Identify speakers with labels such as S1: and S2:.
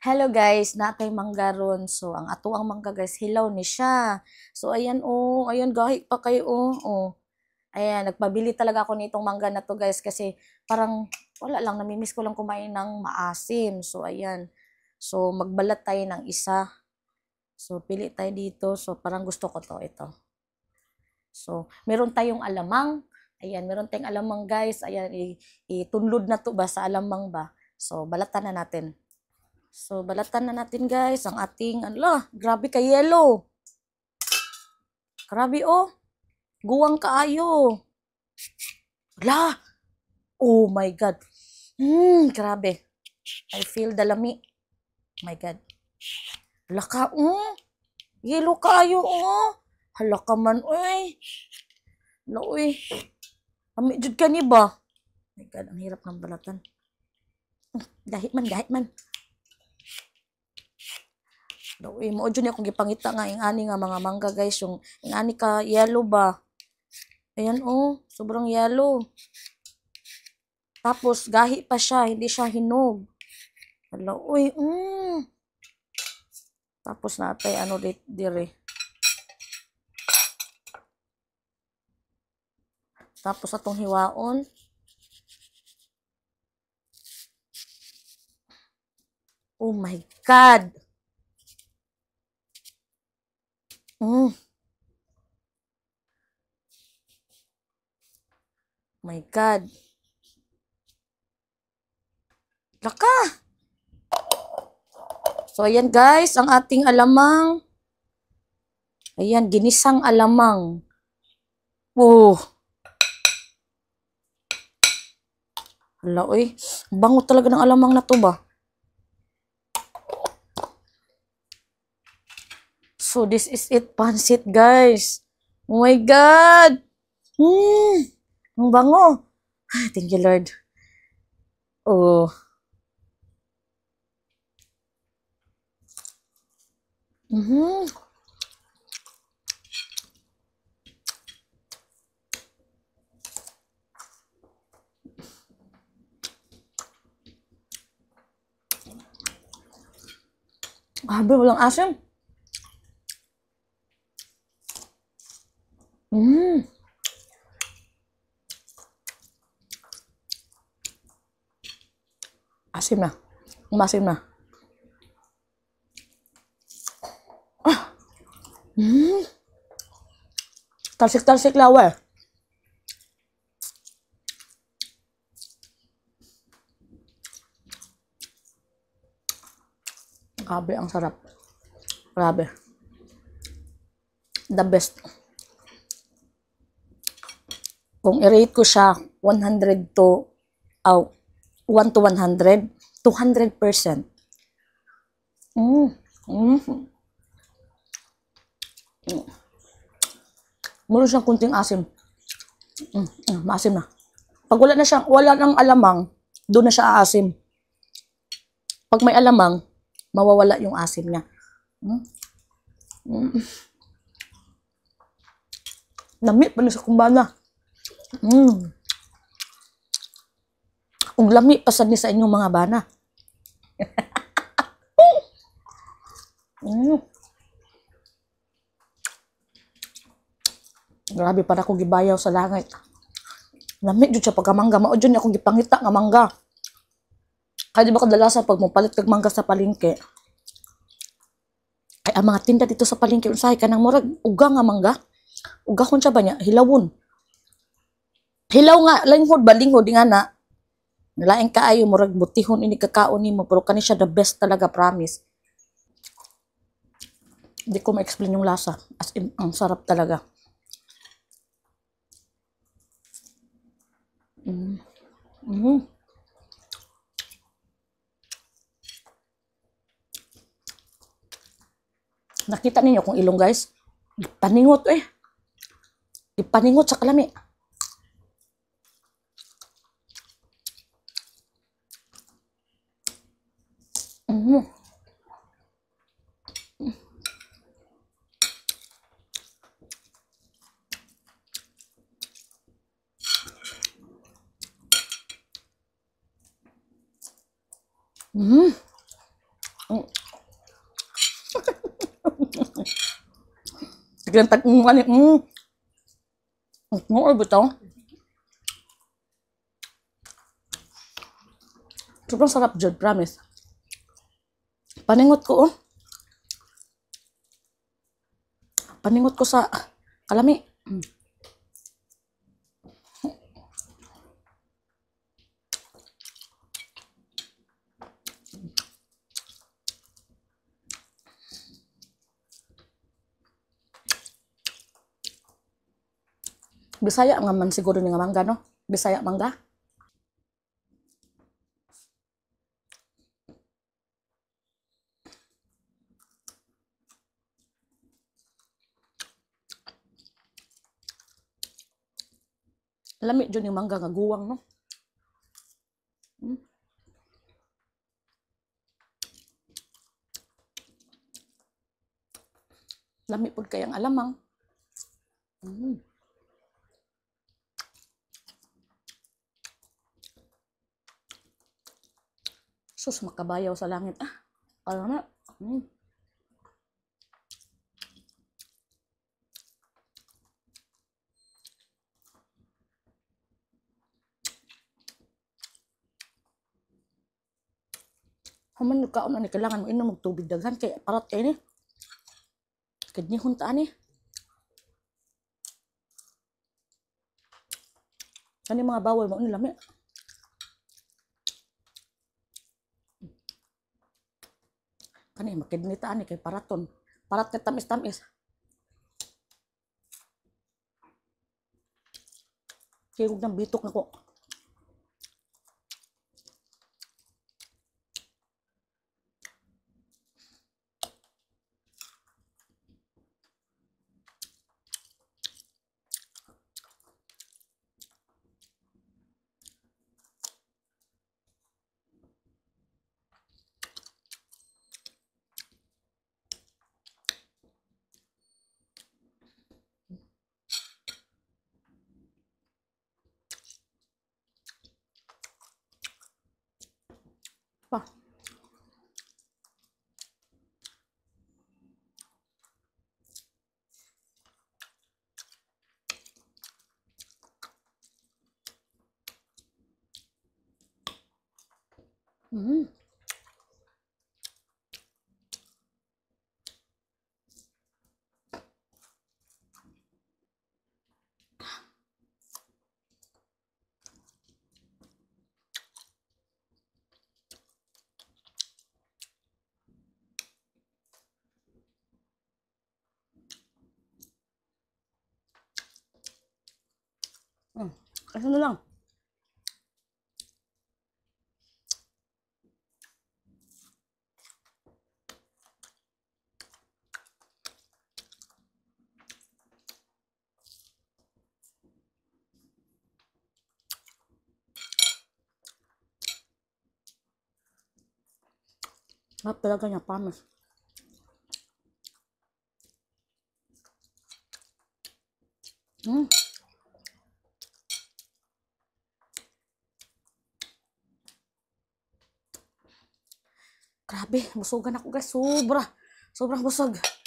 S1: Hello guys, natay mangga ron. So ang ato ang mangga guys, hilaw ni siya. So ayan oh, ayan gahi pa kayo oh. oh. Ayan, nagpabili talaga ako nitong mangga na to guys kasi parang wala lang namimiss ko lang kumain ng maasim. So ayan. So magbalat tayo ng isa. So pili tayo dito. So parang gusto ko to ito. So meron tayong alamang. Ayan, meron tayong alamang guys. Ayan, itunlod na to ba sa alamang ba? So balatan na natin. So, balatan na natin guys ang ating, ala, ano grabe ka yellow. Grabe oh. Guwang kaayo. Ala. Oh my God. Hmm, grabe. I feel the lami. My God. Ala oh. Hmm. Yellow kaayo, oh. Hala ka man, oy. Ala, oy. Ami, jud ka ni ba? My God, ang hirap ng balatan. Dahit hmm, man, dahit man daw mo jud ni akong gipangita nga ing ani nga mga mangga guys yung ing ani ka yellow ba ayan oh sobrang yellow tapos gahi pa siya hindi siya hinog hello uy mm. tapos natay ano dit dire tapos atong hiwaon Oh my God! Mm. My God. Laka! So, ayan guys, ang ating alamang. Ayan, ginisang alamang. Oh! Hala, oy. Bango talaga ng alamang na to ba? So this is it pansit guys. Oh my God! Hmm, ang bango. Ah, thank you Lord. Oh. Mm -hmm. Grabe, walang Awesome. Hmm. Asim lah. Masim lah. Ah. Hmm. Talsik-talsik lah weh. Grabe ang sarap. Grabe. The best. Kung i-rate ko siya 100 to uh, 1 to 100, 200%. Mm. Mm. mm. Meron siyang kunting asim. Mm, mm, maasim na. Pag wala na siyang, wala nang alamang, doon na siya aasim. Pag may alamang, mawawala yung asim niya. Mm. Mm. Namit pa na sa kumbana. Mm. Ug lami pasad ni sa inyong mga bana. mm. Grabe para ko gibayaw sa langit. Lami jud sa pagkamangga mao jud akong gipangita nga mangga. Kaya di ba kadalasan pag mupalit kag mangga sa palengke, ay ang mga tinda dito sa palengke unsay ka kanang murag uga nga mangga. Uga kun siya ba niya hilawon. Hilaw nga, linghod ba? Linghod nga na. Nalaing kaayo mo, rag butihon ini kakaon mo. Pero kani siya the best talaga, promise. Hindi ko ma-explain yung lasa. As in, ang sarap talaga. Mm. Mm Nakita ninyo kung ilong guys, paningot eh. Ipaningot sa kalami. Hmm. Hmm. tak ng kani. Mm. Ngor bitaw. Sobrang sarap, Jod. Promise. Paningot ko, oh. Paningot ko sa kalami. Bisaya nga man siguro ni nga mangga, no? Bisaya mangga. Lami dyan yung mangga nga guwang, no? Hmm? Lami po kayang alamang. Mm. Sus, makabayaw sa langit. Ah, alam na. Mm. Human nagkaon na ni kailangan mo inom og tubig daghan kay parat kay ni. Kad ni huntaan ni. Kani mga bawal mo ni lami. Kani makidnitaan ni kay paraton. Parat ni tamis-tamis. Kaya huwag nang bitok na 吧，嗯。Kasih tenang. Sarap talaga niya, promise. Mmm. Grabe, busugan ako guys. Sobra. Sobrang busog.